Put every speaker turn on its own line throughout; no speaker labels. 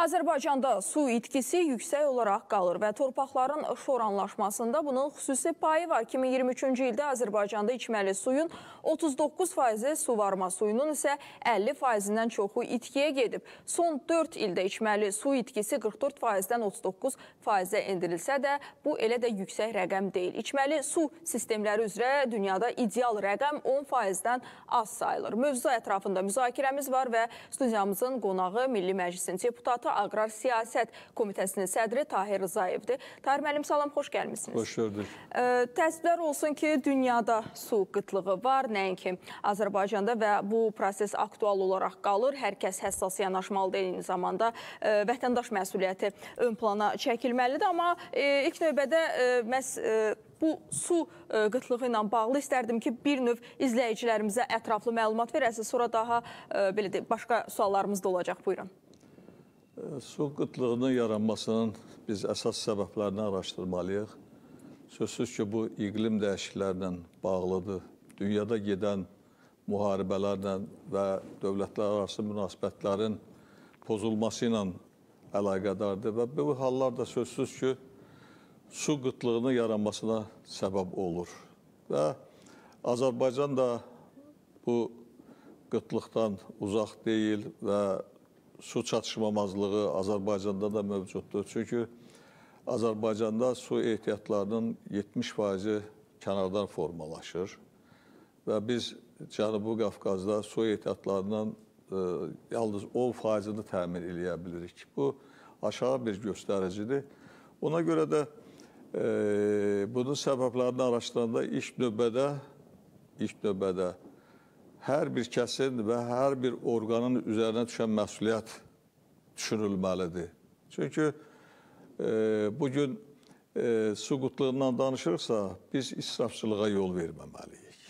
Azərbaycanda su itkisi yüksək olaraq qalır və torpaqların şoranlaşmasında bunun xüsusi payı var. 2023-cü ildə Azərbaycanda içməli suyun 39 faizi suvarma suyunun isə 50 faizindən çoxu itkiyə gedib. Son 4 ildə içməli su itkisi 44 faizdən 39 faizə indirilsə də bu elə də yüksək rəqəm deyil. İçməli su sistemləri üzrə dünyada ideal rəqəm 10 faizdən az sayılır. Mövzu ətrafında müzakirəmiz var və studiyamızın qonağı Milli Məclisin deputatı Bursa Aqrar Siyasət Komitəsinin sədri Tahir Rzayevdir. Tahir müəllim, salam, xoş gəlmişsiniz. Xoş gördük. Təəssüflər olsun ki, dünyada su qıtlığı var, nəinki Azərbaycanda və bu proses aktual olaraq qalır. Hər kəs həssas yanaşmalıdır eyni zamanda. Vətəndaş məsuliyyəti ön plana çəkilməlidir, amma ilk növbədə məhz bu su qıtlığı ilə bağlı istərdim ki, bir növ izləyicilərimizə ətraflı məlumat verəsiniz, sonra daha belə deyək, başqa suallarımız da olacaq. Buyurun.
Su qıtlığının yaranmasının biz əsas səbəblərini araşdırmalıyıq. Sözsüz ki, bu iqlim dəyişikliklərlə bağlıdır. Dünyada gedən müharibələrlə və dövlətlər arası münasibətlərin pozulması ilə əlaqədardır və bu hallar da sözsüz ki, su qıtlığının yaranmasına səbəb olur. Və Azərbaycan da bu qıtlıqdan uzaq deyil və su çatışmamazlığı Azərbaycanda da mövcuddur. Çünki Azərbaycanda su ehtiyatlarının 70% kənardan formalaşır və biz Cənubi Qafqazda su ehtiyatlarından e, yalnız 10%-ni təmin eləyə bilirik. Bu aşağı bir göstəricidir. Ona görə də e, bunun səbəblərini araşdıranda ilk növbədə ilk növbədə hər bir kəsin və hər bir orqanın üzərinə düşən məsuliyyət düşünülməlidir. Çünki e, bugün e, su qutluğundan danışırsa, biz israfçılığa yol verməməliyik.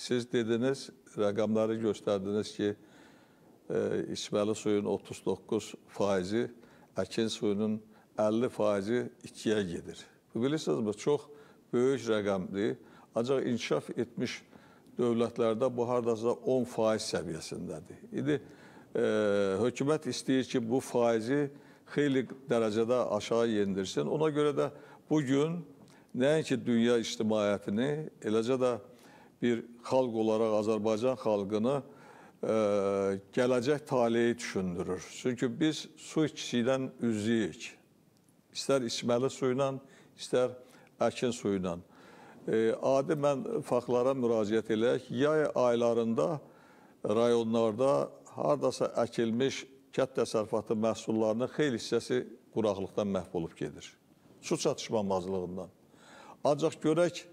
Siz dediniz, rəqəmləri göstərdiniz ki, e, içməli suyun 39 faizi, əkin suyunun 50 faizi ikiyə gedir. Bilirsinizmə, çox böyük rəqəmdir. Ancaq inkişaf etmiş dövlətlərdə bu hardasa 10 faiz səviyyəsindədir. İndi e, hökumət istəyir ki, bu faizi xeyli dərəcədə aşağı yendirsin. Ona görə də bugün nəinki dünya ictimaiyyətini, eləcə də bir xalq olaraq Azərbaycan xalqını e, gələcək taleyi düşündürür. Çünki biz su içkidən üzüyük. İstər içməli suyla, istər əkin suyla adi mən faktlara müraciət eləyək. Yay aylarında rayonlarda hardasa əkilmiş kət təsərrüfatı məhsullarının xeyli hissəsi quraqlıqdan məhv olub gedir. Su çatışmamazlığından. Ancaq görək,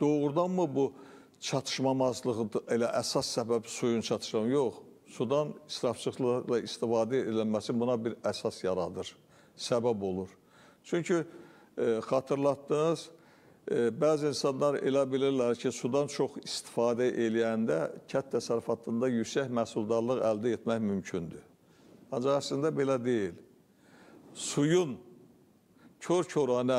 doğrudanmı bu çatışmamazlığı elə əsas səbəb suyun çatışmamı? Yox, sudan israfçılıqla istifadə edilməsi buna bir əsas yaradır, səbəb olur. Çünki e, xatırlatdınız, Bəzi insanlar elə bilirlər ki, sudan çox istifadə eləyəndə kət təsərrüfatında yüksək məhsuldarlıq əldə etmək mümkündür. Ancaq əslində belə deyil. Suyun kör-körənə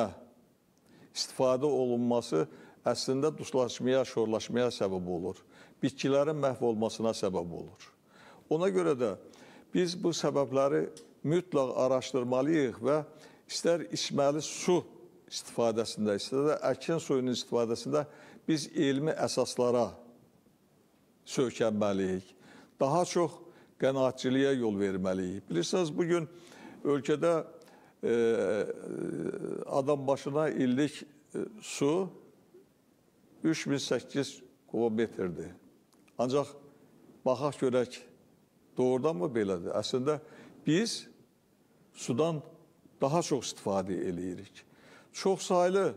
istifadə olunması əslində duslaşmaya, şorlaşmaya səbəb olur. Bitkilərin məhv olmasına səbəb olur. Ona görə də biz bu səbəbləri mütləq araşdırmalıyıq və istər içməli su istifadəsində, istədə əkin suyunun istifadəsində biz elmi əsaslara söhkənməliyik. Daha çox qənaatçiliyə yol verməliyik. Bilirsiniz, bugün ölkədə e, adam başına illik e, su 3008 kubometrdir. Ancaq baxaq görək, doğrudan mı belədir? Əslində biz sudan daha çox istifadə eləyirik. Çoxsaylı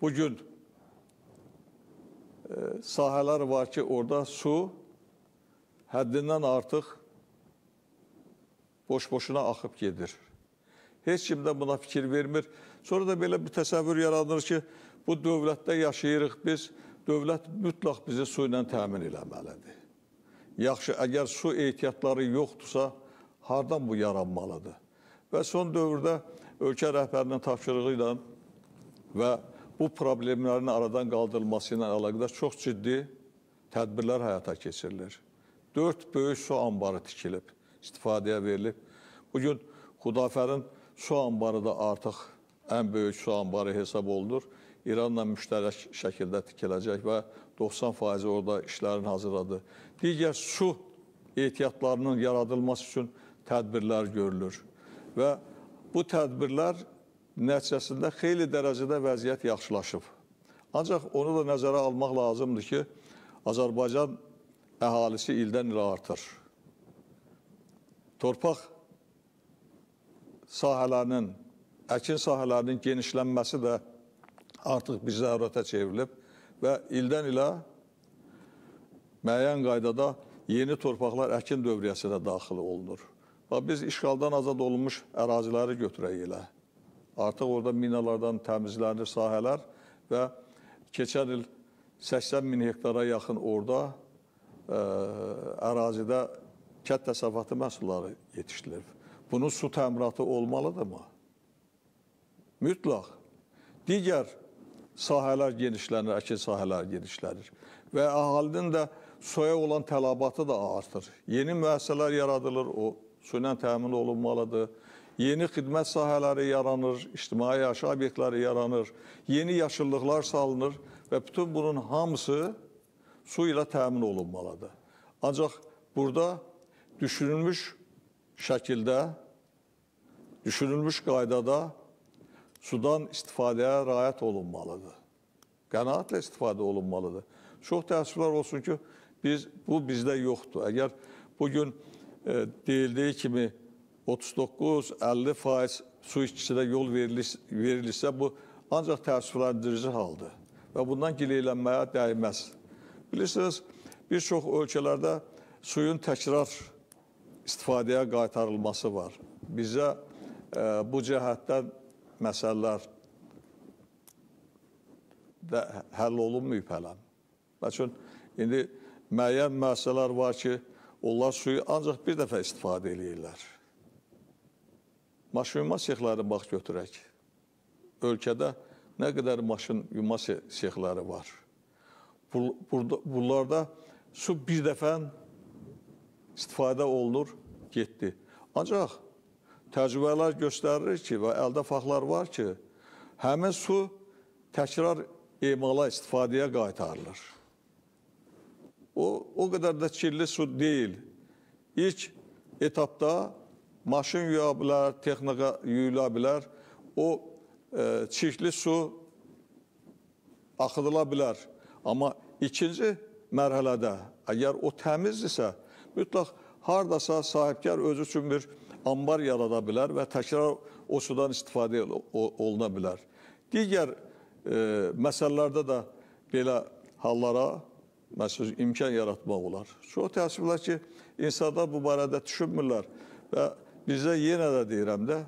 bu gün e, sahələr var ki, orada su həddindən artıq boş-boşuna axıb gedir. Heç kim də buna fikir vermir. Sonra da belə bir təsəvvür yaranır ki, bu dövlətdə yaşayırıq biz, dövlət mütləq bizi su ilə təmin eləməlidir. Yaxşı, əgər su ehtiyatları yoxdursa, hardan bu yaranmalıdır? Və son dövrdə ölkə rəhbərinin tapşırığı ilə və bu problemlərin aradan qaldırılması ilə əlaqədar çox ciddi tədbirlər həyata keçirilir. Dörd böyük su anbarı tikilib, istifadəyə verilib. Bugün Xudafərin su anbarı da artıq ən böyük su anbarı hesab olunur. İranla müştərək şəkildə tikiləcək və 90% orada işlərin hazırladı. Digər su ehtiyatlarının yaradılması üçün tədbirlər görülür və bu tədbirlər nəticəsində xeyli dərəcədə vəziyyət yaxşılaşıb. Ancaq onu da nəzərə almaq lazımdır ki, Azərbaycan əhalisi ildən ilə artır. Torpaq sahələrinin, əkin sahələrinin genişlənməsi də artıq bir zərurətə çevrilib və ildən ilə müəyyən qaydada yeni torpaqlar əkin dövriyyəsinə daxil olunur. Biz işğaldan azad olunmuş əraziləri götürək elə. Artıq orada minalardan təmizlənir sahələr və keçən il 80 min hektara yaxın orada ə, e, ərazidə kət təsərrüfatı məhsulları yetişdirilir. Bunun su təminatı olmalıdırmı? Mütləq. Digər sahələr genişlənir, əkin sahələri genişlənir və əhalinin də soya olan tələbatı da artır. Yeni müəssisələr yaradılır o su ilə təmin olunmalıdır. Yeni xidmət sahələri yaranır, ictimai yaş obyektləri yaranır, yeni yaşıllıqlar salınır və bütün bunun hamısı su ilə təmin olunmalıdır. Ancaq burada düşünülmüş şəkildə, düşünülmüş qaydada sudan istifadəyə rayət olunmalıdır. Qənaətlə istifadə olunmalıdır. Çox təəssüflər olsun ki, biz bu bizdə yoxdur. Əgər bu gün E, deyildiyi kimi 39-50 faiz su içkisinə yol verilirsə, verilirsə bu ancaq təəssüfləndirici haldır və bundan gileylənməyə dəyməz. Bilirsiniz, bir çox ölkələrdə suyun təkrar istifadəyə qaytarılması var. Bizə e, bu cəhətdən məsələlər də həll olunmayıb hələn. Məçün, indi müəyyən məsələlər var ki, Onlar suyu ancaq bir dəfə istifadə eləyirlər. Maşın yuma sexləri bax götürək. Ölkədə nə qədər maşın yuma sexləri var. Bur burada, bunlarda su bir dəfə istifadə olunur, getdi. Ancaq təcrübələr göstərir ki, və əldə faxlar var ki, həmin su təkrar emala istifadəyə qaytarılır o o qədər də kirli su deyil. İlk etapda maşın yuya bilər, texnika yuyula bilər. O e, çirkli su axıdıla bilər. Amma ikinci mərhələdə əgər o təmizdirsə, mütləq hardasa sahibkar özü üçün bir ambar yarada bilər və təkrar o sudan istifadə oluna bilər. Digər e, məsələlərdə də belə hallara məsəl imkan yaratmaq olar. Çox təəssüflər ki, insanlar bu barədə düşünmürlər və bizə yenə də deyirəm də,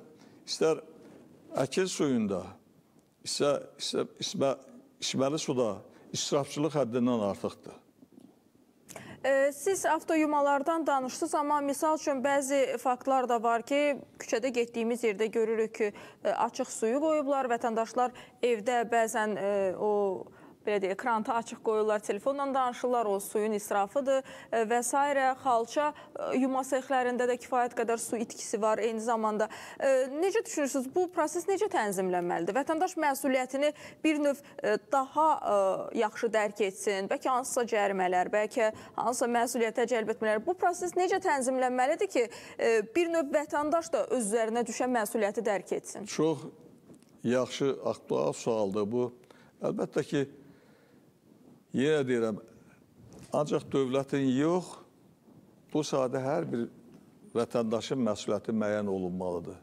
istər əkin suyunda, isə, isə ismə, içməli suda israfçılıq həddindən artıqdır.
Siz avtoyumalardan danışdınız, amma misal üçün bəzi faktlar da var ki, küçədə getdiyimiz yerdə görürük ki, açıq suyu qoyublar, vətəndaşlar evdə bəzən o belə deyək, krantı açıq qoyurlar, telefonla danışırlar, o suyun israfıdır e, və s. xalça e, yuma sexlərində də kifayət qədər su itkisi var eyni zamanda. E, necə düşünürsünüz, bu proses necə tənzimlənməlidir? Vətəndaş məsuliyyətini bir növ daha yaxşı dərk etsin, bəlkə hansısa cərimələr, bəlkə hansısa məsuliyyətə cəlb etmələr. Bu proses necə tənzimlənməlidir ki, bir növ vətəndaş da öz üzərinə düşən məsuliyyəti dərk etsin?
Çox yaxşı, aktual sualdır bu. Əlbəttə ki, Yenə deyirəm, ancaq dövlətin yox, bu sahədə hər bir vətəndaşın məsuliyyəti müəyyən olunmalıdır.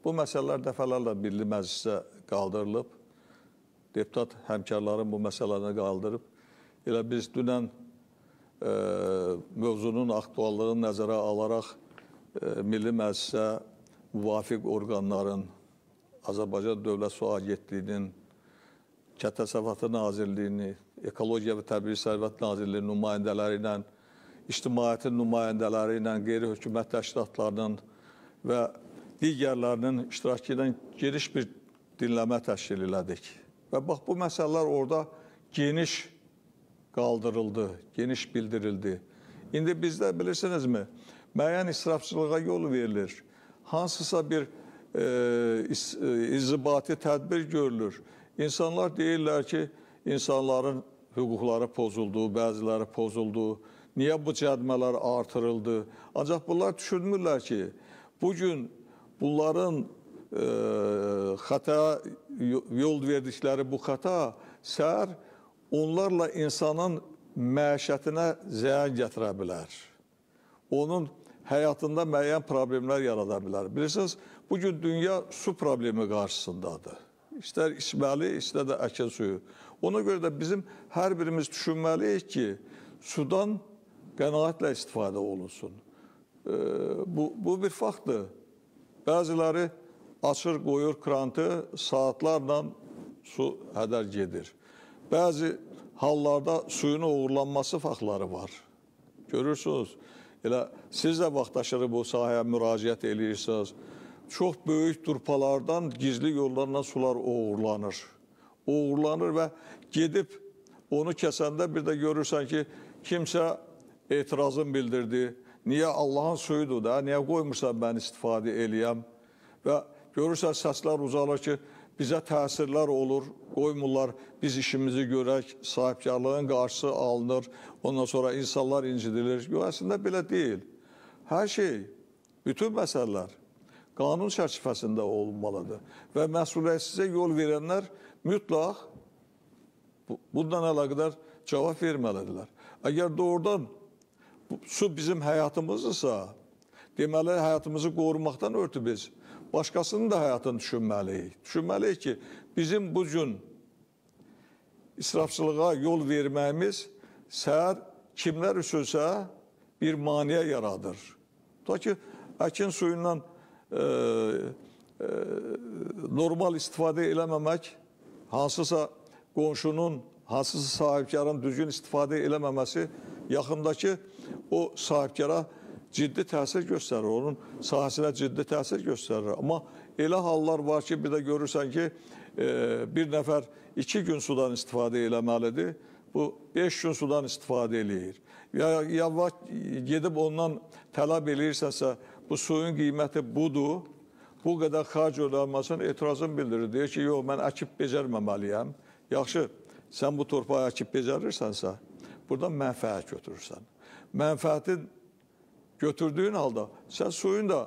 Bu məsələlər dəfələrlə Milli Məclisə qaldırılıb, deputat həmkarların bu məsələni qaldırıb. Elə biz dünən ə, e, mövzunun aktuallığını nəzərə alaraq ə, e, Milli Məclisə müvafiq orqanların, Azərbaycan Dövlət Su Agentliyinin, Kənd Təsərrüfatı Nazirliyini, Ekologiya və Təbii Sərvət Nazirliyi nümayəndələri ilə, ictimaiyyətin nümayəndələri ilə, qeyri-hökumət təşkilatlarının və digərlərinin iştirakı ilə geniş bir dinləmə təşkil elədik. Və bax, bu məsələlər orada geniş qaldırıldı, geniş bildirildi. İndi bizdə bilirsinizmi, müəyyən israfçılığa yol verilir. Hansısa bir e, iz, e, izibati tədbir görülür. İnsanlar deyirlər ki, insanların hüquqları pozuldu, bəziləri pozuldu, niyə bu cədmələr artırıldı? Ancaq bunlar düşünmürlər ki, bugün bunların ə, e, xəta, yol verdikləri bu xəta səhər onlarla insanın məişətinə zəyən gətirə bilər. Onun həyatında müəyyən problemlər yarada bilər. Bilirsiniz, bugün dünya su problemi qarşısındadır istər içməli, istər də əkə suyu. Ona görə də bizim hər birimiz düşünməliyik ki, sudan qənaətlə istifadə olunsun. E, bu, bu bir faktdır. Bəziləri açır, qoyur krantı, saatlarla su hədər gedir. Bəzi hallarda suyun uğurlanması faktları var. Görürsünüz, elə siz də vaxtaşırı bu sahəyə müraciət edirsiniz çox böyük durpalardan gizli yollarla sular oğurlanır. Oğurlanır və gedib onu kəsəndə bir də görürsən ki, kimsə etirazın bildirdi. Niyə Allahın suyudur da, niyə qoymursan mən istifadə eləyəm? Və görürsən səslər uzalır ki, bizə təsirlər olur, qoymurlar, biz işimizi görək, sahibkarlığın qarşısı alınır, ondan sonra insanlar incidilir. Yox, əslində belə deyil. Hər şey, bütün məsələlər qanun çərçivəsində olmalıdır. Və məsuliyyətsizə yol verənlər mütləq bundan əlaqədar cavab verməlidirlər. Əgər doğrudan su bizim həyatımızdırsa, deməli həyatımızı qorumaqdan ötürü biz başqasının da həyatını düşünməliyik. Düşünməliyik ki, bizim bu gün israfçılığa yol verməyimiz səhər kimlər üçünsə bir maneə yaradır. Ta ki, əkin suyundan E, normal istifadə eləməmək, hansısa qonşunun, hansısa sahibkarın düzgün istifadə eləməməsi yaxındakı o sahibkara ciddi təsir göstərir, onun sahəsinə ciddi təsir göstərir. Amma elə hallar var ki, bir də görürsən ki, e, bir nəfər iki gün sudan istifadə eləməlidir, bu 5 gün sudan istifadə eləyir. Ya, ya gedib ondan tələb eləyirsənsə, bu suyun qiyməti budur, bu qədər xarc ödənməsin, etirazını bildirir. Deyir ki, yox, mən əkib becərməməliyəm. Yaxşı, sən bu torpağı əkib becərirsənsə, buradan mənfəət götürürsən. Mənfəəti götürdüyün halda sən suyun da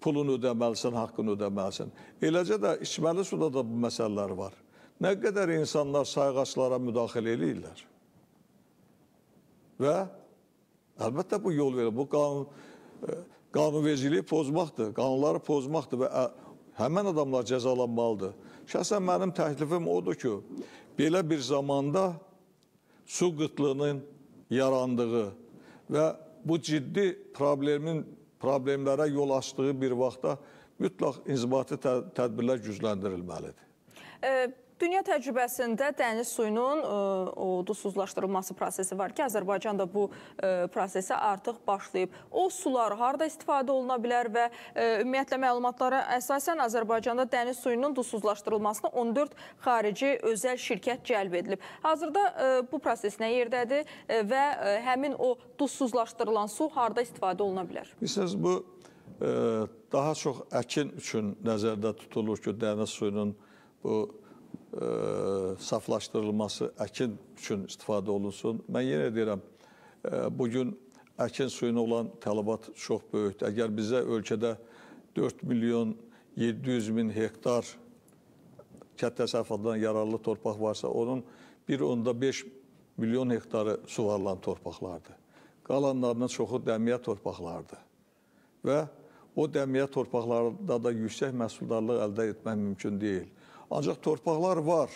pulunu ödəməlisən, haqqını ödəməlisən. Eləcə də içməli suda da bu məsələlər var. Nə qədər insanlar sayğaçlara müdaxilə eləyirlər. Və əlbəttə bu yol verir. Bu qanun e, qanunvericiliyi pozmaqdır, qanunları pozmaqdır və həmən adamlar cəzalanmalıdır. Şəxsən mənim təklifim odur ki, belə bir zamanda su qıtlığının yarandığı və bu ciddi problemin problemlərə yol açdığı bir vaxtda mütləq inzibati tədbirlər gücləndirilməlidir.
Ə Dünya təcrübəsində dəniz suyunun e, o duzsuzlaşdırılması prosesi var ki, Azərbaycan da bu e, prosesə artıq başlayıb. O sular harda istifadə oluna bilər və e, ümumiyyətlə məlumatlara əsasən Azərbaycanda dəniz suyunun duzsuzlaşdırılmasına 14 xarici özəl şirkət cəlb edilib. Hazırda bu proses nə yerdədir və həmin o duzsuzlaşdırılan su harda istifadə oluna bilər?
Bilirsiniz, bu daha çox əkin üçün nəzərdə tutulur ki, dəniz suyunun bu saflaşdırılması əkin üçün istifadə olunsun. Mən yenə deyirəm, e, bu gün əkin suyuna olan tələbat çox böyükdür. Əgər bizə ölkədə 4 milyon 700 min hektar kənd təsərrüfatından yararlı torpaq varsa, onun 1.5 milyon hektarı suvarılan torpaqlardır. Qalanlarının çoxu dəmiyə torpaqlardır. Və o dəmiyə torpaqlarda da yüksək məhsuldarlıq əldə etmək mümkün deyil. Ancaq torpaqlar var.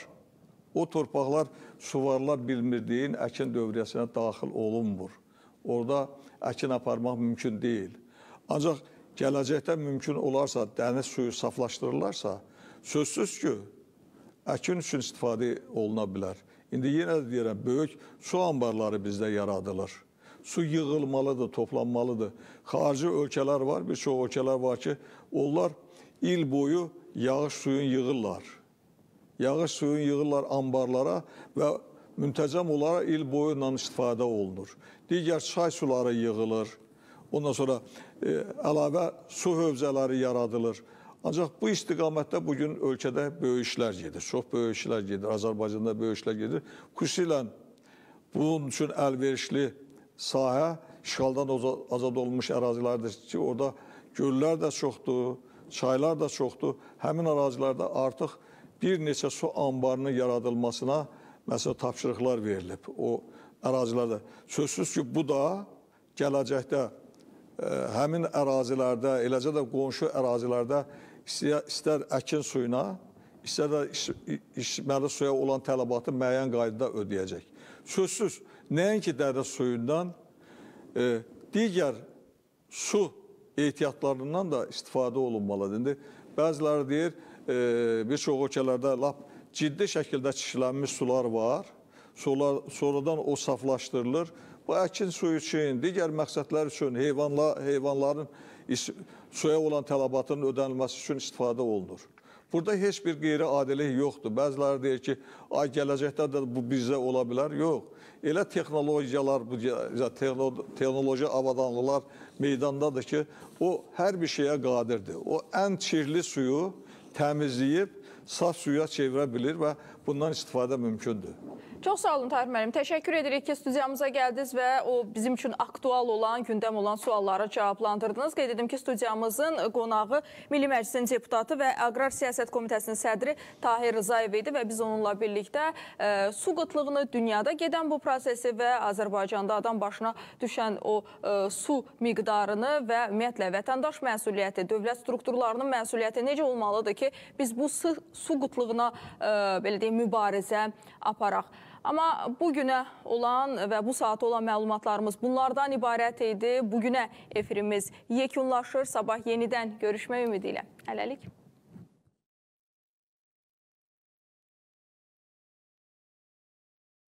O torpaqlar suvarlar bilmirdiyin əkin dövriyyəsinə daxil olunmur. Orada əkin aparmaq mümkün deyil. Ancaq gələcəkdə mümkün olarsa, dəniz suyu saflaşdırılarsa, sözsüz ki, əkin üçün istifadə oluna bilər. İndi yenə də deyirəm, böyük su anbarları bizdə yaradılır. Su yığılmalıdır, toplanmalıdır. Xarici ölkələr var, bir çox ölkələr var ki, onlar il boyu yağış suyunu yığırlar yağış suyunu yığırlar anbarlara və müntəzəm olaraq il boyu ilə istifadə olunur. Digər çay suları yığılır. Ondan sonra e, əlavə su hövzələri yaradılır. Ancaq bu istiqamətdə bugün ölkədə böyük işlər gedir. Çox böyük işlər gedir. Azərbaycanda böyük işlər gedir. Xüsusilə bunun üçün əlverişli sahə işğaldan azad olunmuş ərazilərdir ki, orada göllər də çoxdur, çaylar da çoxdur. Həmin ərazilərdə artıq bir neçə su anbarının yaradılmasına məsələn tapşırıqlar verilib o ərazilərdə. Sözsüz ki, bu da gələcəkdə ə, e, həmin ərazilərdə, eləcə də qonşu ərazilərdə istər əkin suyuna, istər də iç, içməli suya olan tələbatı müəyyən qaydada ödəyəcək. Sözsüz, nəinki dərə suyundan, ə, e, digər su ehtiyatlarından da istifadə olunmalıdır. İndi bəziləri deyir, bir çox ölkələrdə lap ciddi şəkildə çişlənmiş sular var. Sular sonradan o saflaşdırılır. Bu əkin suyu üçün, digər məqsədlər üçün heyvanla heyvanların suya olan tələbatının ödənilməsi üçün istifadə olunur. Burada heç bir qeyri-adilik yoxdur. Bəziləri deyir ki, ay gələcəkdə də bu bizə ola bilər. Yox. Elə texnologiyalar, bu texnoloji avadanlıqlar meydandadır ki, o hər bir şeyə qadirdir. O ən çirli suyu temizleyip saf suya çevirebilir ve bundan istifade mümkündür.
Çox sağ olun Tahir müəllim. Təşəkkür edirik ki, studiyamıza gəldiniz və o bizim üçün aktual olan, gündəm olan sualları cavablandırdınız. Qeyd edim ki, studiyamızın qonağı Milli Məclisin deputatı və Aqrar Siyasət Komitəsinin sədri Tahir Rızayev idi və biz onunla birlikdə ə, e, su qıtlığını, dünyada gedən bu prosesi və Azərbaycanda adam başına düşən o ə, e, su miqdarını və ümumiyyətlə vətəndaş məsuliyyəti, dövlət strukturlarının məsuliyyəti necə olmalıdır ki, biz bu su, su qıtlığına ə, e, belə deyim mübarizə aparaq. Amma bu günə olan və bu saata olan məlumatlarımız bunlardan ibarət idi. Bu günə efirimiz yekunlaşır. Sabah yenidən görüşmək ümidi ilə. Hələlik.